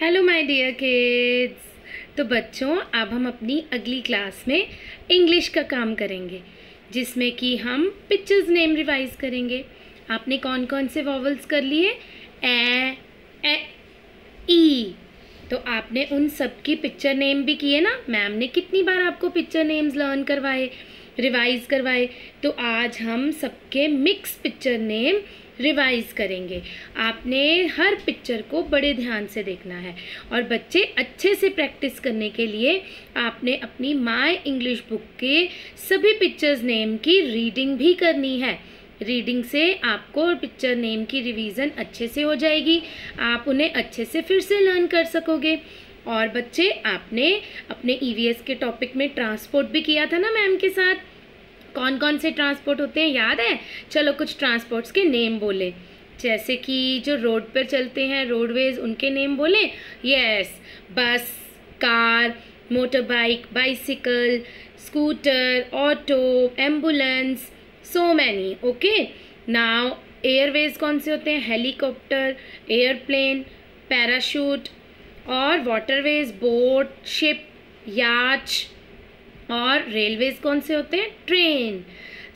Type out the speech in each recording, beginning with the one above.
hello my dear kids तो बच्चों अब हम अपनी अगली क्लास में इंग्लिश का काम करेंगे जिसमें कि हम पिक्चर्स नेम रिवाइज करेंगे आपने कौन कौन से वॉवल्स कर लिए ए ए ई तो आपने उन सब की पिक्चर नेम भी किए ना मैम ने कितनी बार आपको पिक्चर नेम्स लर्न करवाए रिवाइज़ करवाए तो आज हम सबके मिक्स पिक्चर नेम रिवाइज़ करेंगे आपने हर पिक्चर को बड़े ध्यान से देखना है और बच्चे अच्छे से प्रैक्टिस करने के लिए आपने अपनी माय इंग्लिश बुक के सभी पिक्चर्स नेम की रीडिंग भी करनी है रीडिंग से आपको पिक्चर नेम की रिवीजन अच्छे से हो जाएगी आप उन्हें अच्छे से फिर से लर्न कर सकोगे और बच्चे आपने अपने ई e के टॉपिक में ट्रांसपोर्ट भी किया था ना मैम के साथ कौन कौन से ट्रांसपोर्ट होते हैं याद है चलो कुछ ट्रांसपोर्ट्स के नेम बोले जैसे कि जो रोड पर चलते हैं रोडवेज उनके नेम बोले yes bus car motor bike bicycle scooter auto ambulance so many okay नाव एयरवेज कौन से होते हैं हेलीकॉप्टर एयरप्लेन पैराशूट और वाटरवेज बोट शिप याच और रेलवेज कौन से होते हैं ट्रेन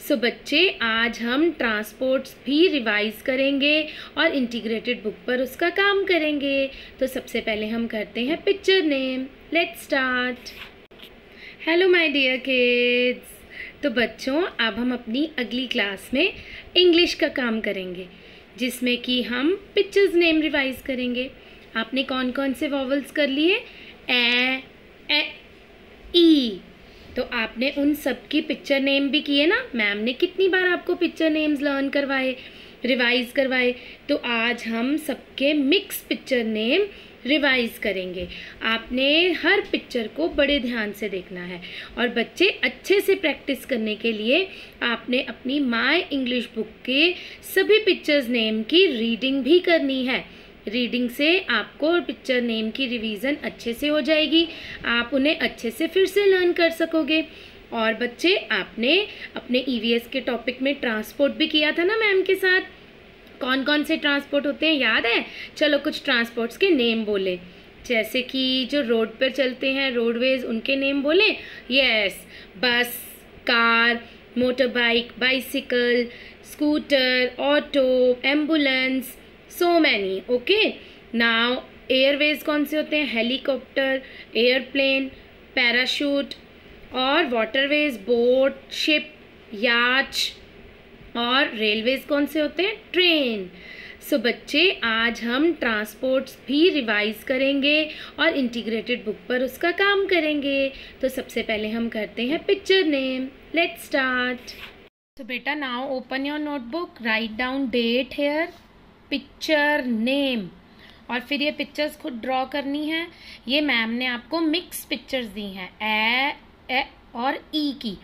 सो so, बच्चे आज हम ट्रांसपोर्ट्स भी रिवाइज करेंगे और इंटीग्रेटेड बुक पर उसका काम करेंगे तो सबसे पहले हम करते हैं picture name let start hello my dear kids तो बच्चों अब हम अपनी अगली क्लास में इंग्लिश का काम करेंगे जिसमें कि हम पिक्चर्स नेम रिवाइज करेंगे आपने कौन कौन से वॉवल्स कर लिए ए ए ई तो आपने उन सब की पिक्चर नेम भी किए ना मैम ने कितनी बार आपको पिक्चर नेम्स लर्न करवाए रिवाइज करवाए तो आज हम सबके मिक्स पिक्चर नेम रिवाइज करेंगे आपने हर पिक्चर को बड़े ध्यान से देखना है और बच्चे अच्छे से प्रैक्टिस करने के लिए आपने अपनी माय इंग्लिश बुक के सभी पिक्चर्स नेम की रीडिंग भी करनी है रीडिंग से आपको पिक्चर नेम की रिवीजन अच्छे से हो जाएगी आप उन्हें अच्छे से फिर से लर्न कर सकोगे और बच्चे आपने अपने ई e के टॉपिक में ट्रांसपोर्ट भी किया था ना मैम के साथ कौन कौन से ट्रांसपोर्ट होते हैं याद है चलो कुछ ट्रांसपोर्ट्स के नेम बोले जैसे कि जो रोड पर चलते हैं रोडवेज उनके नेम बोले yes bus car motorbike bicycle scooter auto ambulance so many okay नाव एयरवेज कौन से होते हैं हेलीकॉप्टर एयरप्लेन पैराशूट और वाटरवेज बोट शिप याच और रेलवेज कौन से होते हैं ट्रेन सो so, बच्चे आज हम ट्रांसपोर्ट्स भी रिवाइज करेंगे और इंटीग्रेटेड बुक पर उसका काम करेंगे तो सबसे पहले हम करते हैं पिक्चर नेम लेट्स स्टार्ट तो बेटा now open your notebook write down date here picture name और फिर ये पिक्चर्स खुद ड्रॉ करनी है ये मैम ने आपको मिक्स पिक्चर्स दी हैं ए, ए और ई e की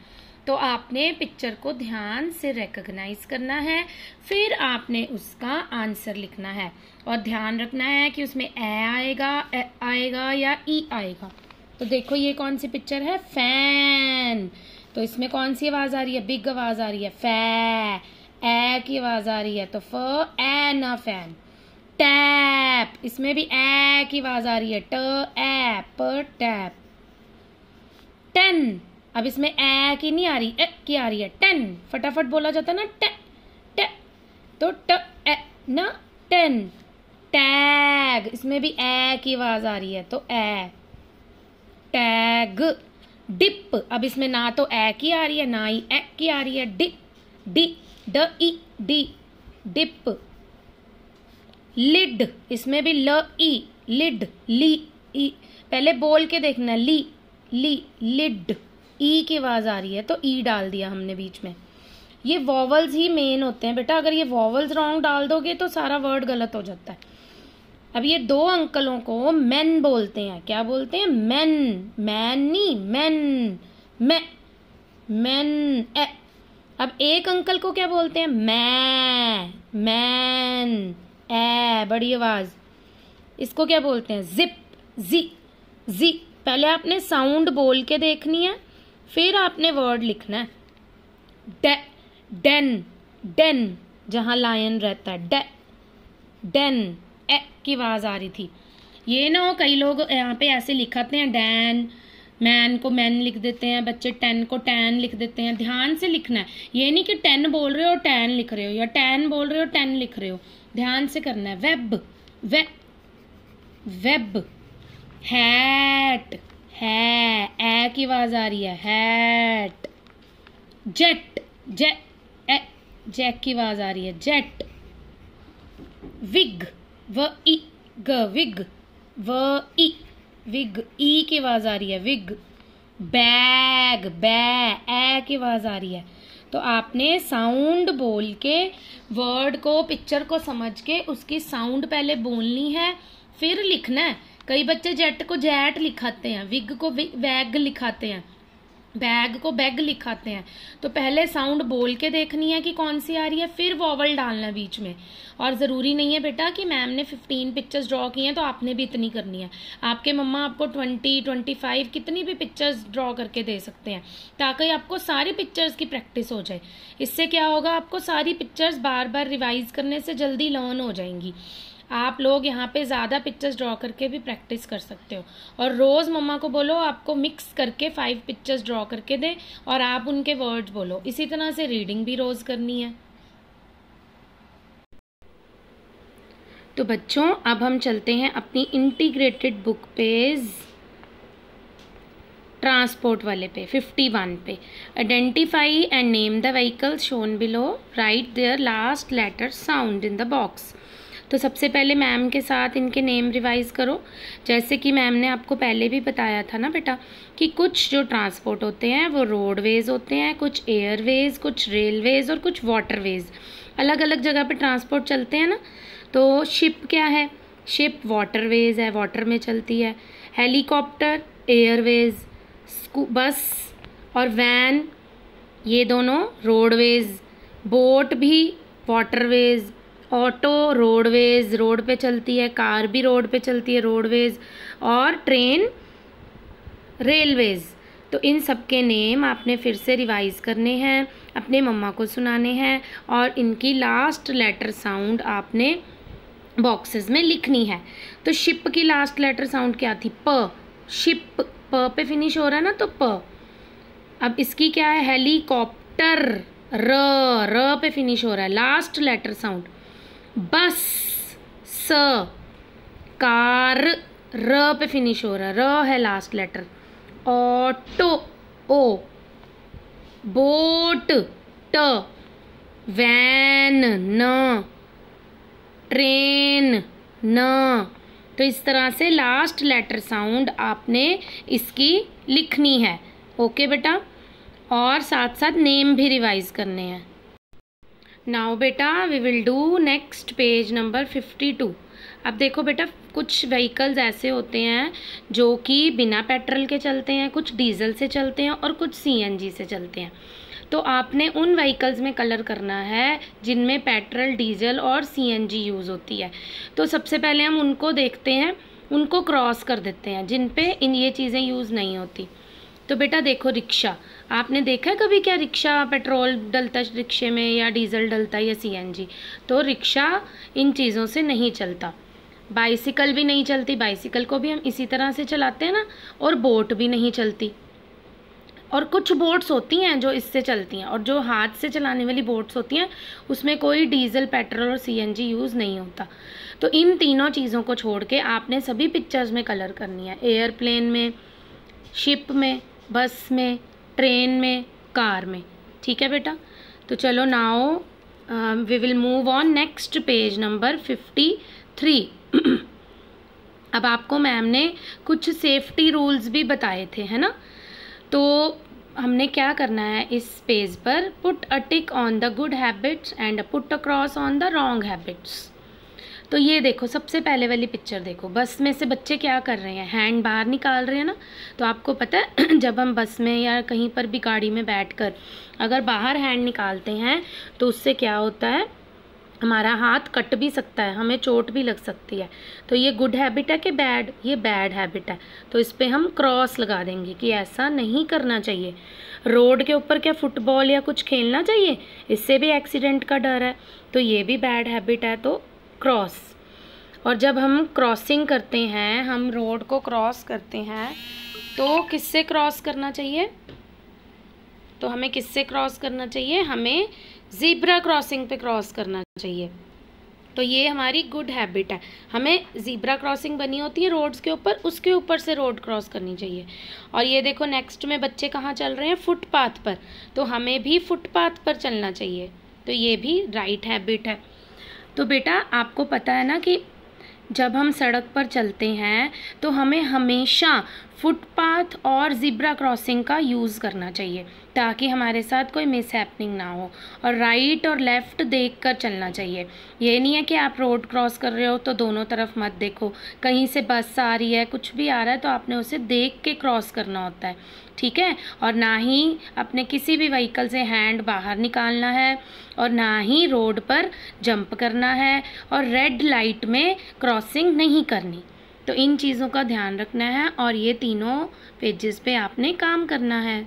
तो आपने पिक्चर को ध्यान से रिकग्नाइज करना है फिर आपने उसका आंसर लिखना है और ध्यान रखना है कि उसमें ए आएगा ए आएगा या ई e आएगा तो देखो ये कौन सी पिक्चर है फैन तो इसमें कौन सी आवाज़ आ रही है बिग आवाज़ आ रही है फै ए की आवाज़ आ रही है तो फ ए न फैन टैप इसमें भी ए की आवाज़ आ रही है ट एप टैप टेन अब इसमें ए की नहीं आ रही ए की आ रही है टेन फटाफट बोला जाता ना ट ट तो ट ए न टेन टैग इसमें भी ए की आवाज़ आ रही है तो ए टैग डिप अब इसमें ना तो ए की आ रही है ना ही ए की आ रही है डि डि ड ई डी डिप लिड इसमें भी ल ई लिड ली ई पहले बोल के देखना ली ली लिड ई की आवाज़ आ रही है तो ई डाल दिया हमने बीच में ये वॉवल्स ही मेन होते हैं बेटा अगर ये वॉवल्स रॉन्ग डाल दोगे तो सारा वर्ड गलत हो जाता है अब ये दो अंकलों को मैन बोलते हैं क्या बोलते हैं man man man man man ए अब एक अंकल को क्या बोलते हैं मैं मैन ए बड़ी आवाज़ इसको क्या बोलते हैं जिप जी जी पहले आपने साउंड बोल के देखनी है फिर आपने वर्ड लिखना है डे डेन डेन जहां लायन रहता है डे डेन ए की आवाज़ आ रही थी ये ना हो कई लोग यहाँ पे ऐसे लिखाते हैं डैन मैन को मैन लिख देते हैं बच्चे टेन को टेन लिख देते हैं ध्यान से लिखना है ये नहीं कि टेन बोल रहे हो टेन लिख रहे हो या टेन बोल रहे हो टेन लिख रहे हो ध्यान से करना है वेब वे वेब हैट है ए की आवाज आ रही है hat jet J A, jack की आवाज आ रही है जेट विग व इ ग विग व इ विग ई की आवाज़ आ रही है विग बैग बै ए की आवाज़ आ रही है तो आपने साउंड बोल के वर्ड को पिक्चर को समझ के उसकी साउंड पहले बोलनी है फिर लिखना है कई बच्चे जेट को जैट लिखाते हैं विग को वैग लिखाते हैं बैग को बैग लिखाते हैं तो पहले साउंड बोल के देखनी है कि कौन सी आ रही है फिर वॉवल डालना बीच में और ज़रूरी नहीं है बेटा कि मैम ने फिफ्टीन पिक्चर्स ड्रॉ की हैं तो आपने भी इतनी करनी है आपके मम्मा आपको ट्वेंटी ट्वेंटी फाइव कितनी भी पिक्चर्स ड्रॉ करके दे सकते हैं ताकि आपको सारी पिक्चर्स की प्रैक्टिस हो जाए इससे क्या होगा आपको सारी पिक्चर्स बार बार रिवाइज करने से जल्दी लर्न हो जाएंगी आप लोग यहाँ पे ज़्यादा पिक्चर्स ड्रॉ करके भी प्रैक्टिस कर सकते हो और रोज़ मम्मा को बोलो आपको मिक्स करके फाइव पिक्चर्स ड्रॉ करके दें और आप उनके वर्ड बोलो इसी तरह से रीडिंग भी रोज़ करनी है तो बच्चों अब हम चलते हैं अपनी इंटीग्रेटेड बुक पेज ट्रांसपोर्ट वाले पे फिफ्टी वन पे identify and name the vehicle shown below write their last letter sound in the box तो सबसे पहले मैम के साथ इनके नेम रिवाइज़ करो जैसे कि मैम ने आपको पहले भी बताया था ना बेटा कि कुछ जो ट्रांसपोर्ट होते हैं वो रोडवेज़ होते हैं कुछ एयरवेज़ कुछ रेलवेज़ और कुछ वाटरवेज़ अलग अलग जगह पे ट्रांसपोर्ट चलते हैं ना तो शिप क्या है शिप वाटरवेज़ है वाटर में चलती है हेलीकॉप्टर एयरवेज़ बस और वैन ये दोनों रोडवेज़ बोट भी वाटरवेज़ ऑटो रोडवेज़ रोड पे चलती है कार भी रोड पे चलती है रोडवेज़ और ट्रेन रेलवेज़ तो इन सब के नेम आपने फिर से रिवाइज़ करने हैं अपने मम्मा को सुनाने हैं और इनकी लास्ट लेटर साउंड आपने बॉक्सेस में लिखनी है तो शिप की लास्ट लेटर साउंड क्या थी प शिप प पे फिनिश हो रहा है ना तो प अब इसकी क्या है हेलीकॉप्टर र र पे फिनिश हो रहा है लास्ट लेटर साउंड बस स कार र पे फिनिश हो रहा है र है last letter auto O boat ट वैन न ट्रेन न तो इस तरह से लास्ट लेटर साउंड आपने इसकी लिखनी है ओके बेटा और साथ साथ नेम भी रिवाइज करने हैं नाउ बेटा we will do next page number fifty two अब देखो बेटा कुछ व्हीकल्स ऐसे होते हैं जो कि बिना पेट्रोल के चलते हैं कुछ डीजल से चलते हैं और कुछ सीएनजी से चलते हैं तो आपने उन व्हीकल्स में कलर करना है जिनमें पेट्रोल डीजल और सीएनजी यूज़ होती है तो सबसे पहले हम उनको देखते हैं उनको क्रॉस कर देते हैं जिन पे इन ये चीज़ें यूज़ नहीं होती तो बेटा देखो रिक्शा आपने देखा है कभी क्या रिक्शा पेट्रोल डलता रिक्शे में या डीजल डलता है या सीएनजी तो रिक्शा इन चीज़ों से नहीं चलता बाइसिकल भी नहीं चलती बाइसिकल को भी हम इसी तरह से चलाते हैं ना और बोट भी नहीं चलती और कुछ बोट्स होती हैं जो इससे चलती हैं और जो हाथ से चलाने वाली बोट्स होती हैं उसमें कोई डीजल पेट्रोल और सीएनजी यूज़ नहीं होता तो इन तीनों चीज़ों को छोड़ के आपने सभी पिक्चर्स में कलर करनी है एयरप्लेन में शिप में बस में ट्रेन में कार में ठीक है बेटा तो चलो now we will move on next page number fifty three अब आपको मैम ने कुछ सेफ्टी रूल्स भी बताए थे है ना तो हमने क्या करना है इस पेज पर put a tick on the good habits and put a cross on the wrong habits तो ये देखो सबसे पहले वाली पिक्चर देखो बस में से बच्चे क्या कर रहे हैं हैंड बाहर निकाल रहे हैं ना तो आपको पता है जब हम बस में या कहीं पर भी गाड़ी में बैठ कर अगर बाहर हैंड निकालते हैं तो उससे क्या होता है हमारा हाथ कट भी सकता है हमें चोट भी लग सकती है तो ये गुड हैबिट है कि बैड ये बैड हैबिट है तो इस पर हम क्रॉस लगा देंगे कि ऐसा नहीं करना चाहिए रोड के ऊपर क्या फुटबॉल या कुछ खेलना चाहिए इससे भी एक्सीडेंट का डर है तो ये भी बैड हैबिट है तो क्रॉस और जब हम क्रॉसिंग करते हैं हम रोड को क्रॉस करते हैं तो किससे क्रॉस करना चाहिए तो हमें किससे क्रॉस करना चाहिए हमें ज़ीब्रा क्रॉसिंग पे क्रॉस करना चाहिए तो ये हमारी गुड हैबिट है हमें ज़ीब्रा क्रॉसिंग बनी होती है रोड्स के ऊपर उसके ऊपर से रोड क्रॉस करनी चाहिए और ये देखो नेक्स्ट में बच्चे कहाँ चल रहे हैं फुटपाथ पर तो हमें भी फुटपाथ पर चलना चाहिए तो ये भी राइट हैबिट है तो बेटा आपको पता है ना कि जब हम सड़क पर चलते हैं तो हमें हमेशा फुटपाथ और ज़िब्रा क्रॉसिंग का यूज़ करना चाहिए ताकि हमारे साथ कोई मिस हैपनिंग ना हो और राइट और लेफ़्ट देख कर चलना चाहिए ये नहीं है कि आप रोड क्रॉस कर रहे हो तो दोनों तरफ मत देखो कहीं से बस आ रही है कुछ भी आ रहा है तो आपने उसे देख के क्रॉस करना होता है ठीक है और ना ही अपने किसी भी व्हीकल से हैंड बाहर निकालना है और ना ही रोड पर जंप करना है और रेड लाइट में क्रॉसिंग नहीं करनी तो इन चीज़ों का ध्यान रखना है और ये तीनों पेजेस पे आपने काम करना है